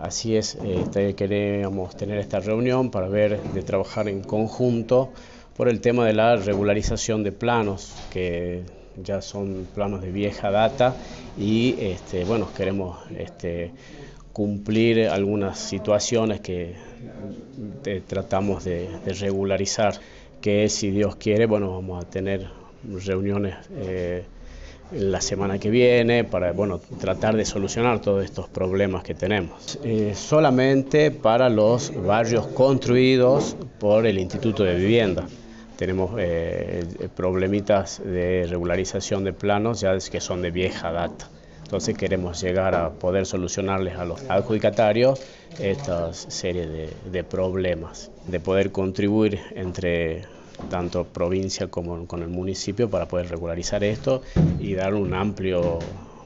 Así es, este, queremos tener esta reunión para ver de trabajar en conjunto por el tema de la regularización de planos, que ya son planos de vieja data y este, bueno, queremos este, cumplir algunas situaciones que eh, tratamos de, regularizar, que si Dios quiere, bueno, vamos a tener reuniones. Eh, la semana que viene para bueno, tratar de solucionar todos estos problemas que tenemos. Eh, solamente para los barrios construidos por el Instituto de Vivienda. Tenemos eh, problemitas de regularización de planos ya que son de vieja data. Entonces queremos llegar a poder solucionarles a los adjudicatarios esta serie de, de problemas, de poder contribuir entre tanto provincia como con el municipio, para poder regularizar esto y dar un amplio,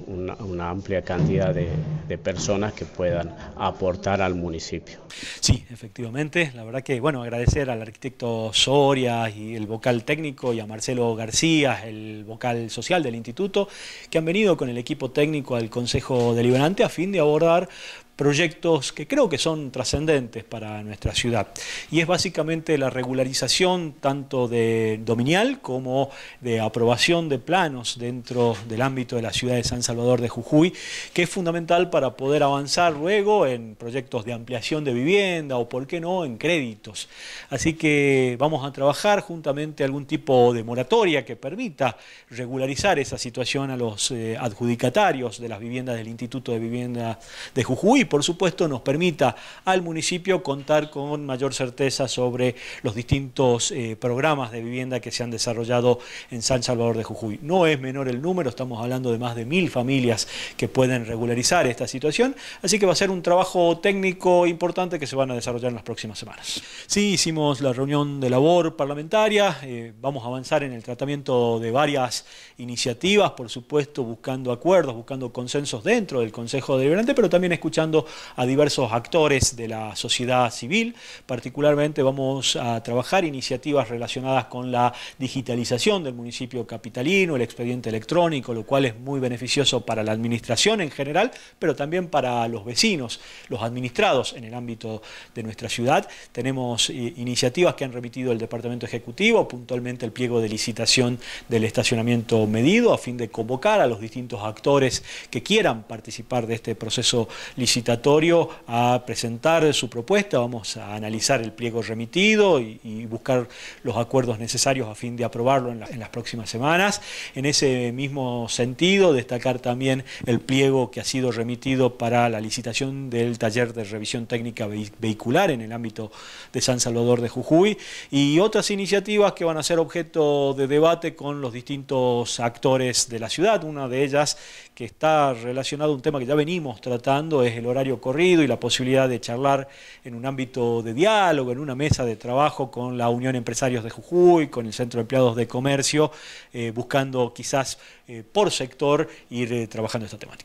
una, amplia cantidad de, personas que puedan aportar al municipio. Sí, efectivamente, la verdad que, bueno, agradecer al arquitecto Soria y el vocal técnico y a Marcelo García, el vocal social del instituto, que han venido con el equipo técnico al Consejo Deliberante a fin de abordar proyectos que creo que son trascendentes para nuestra ciudad. Y es básicamente la regularización tanto de dominial como de aprobación de planos dentro del ámbito de la ciudad de San Salvador de Jujuy, que es fundamental para poder avanzar luego en proyectos de ampliación de vivienda o, por qué no, en créditos. Así que vamos a trabajar juntamente algún tipo de moratoria que permita regularizar esa situación a los eh, adjudicatarios de las viviendas del Instituto de Vivienda de Jujuy y por supuesto nos permita al municipio contar con mayor certeza sobre los distintos eh, programas de vivienda que se han desarrollado en San Salvador de Jujuy. No es menor el número, estamos hablando de más de mil familias que pueden regularizar esta situación, así que va a ser un trabajo técnico importante que se van a desarrollar en las próximas semanas. Sí, hicimos la reunión de labor parlamentaria, eh, vamos a avanzar en el tratamiento de varias iniciativas, por supuesto buscando acuerdos, buscando consensos dentro del Consejo Deliberante, pero también escuchando a diversos actores de la sociedad civil. Particularmente vamos a trabajar iniciativas relacionadas con la digitalización del municipio capitalino, el expediente electrónico, lo cual es muy beneficioso para la administración en general, pero también para los vecinos, los administrados en el ámbito de nuestra ciudad. Tenemos eh, iniciativas que han remitido el Departamento Ejecutivo, puntualmente el pliego de licitación del estacionamiento medido, a fin de convocar a los distintos actores que quieran participar de este proceso licitatorio a presentar su propuesta, vamos a analizar el pliego remitido y, buscar los acuerdos necesarios a fin de aprobarlo en, las próximas semanas. En ese mismo sentido, destacar también el pliego que ha sido remitido para la licitación del taller de revisión técnica vehicular en el ámbito de San Salvador de Jujuy y otras iniciativas que van a ser objeto de debate con los distintos actores de la ciudad. Una de ellas que está relacionada a un tema que ya venimos tratando es el horario corrido y la posibilidad de charlar en un ámbito de diálogo, en una mesa de trabajo con la Unión Empresarios de Jujuy, con el Centro de Empleados de Comercio, eh, buscando quizás eh, por sector ir eh, trabajando esta temática.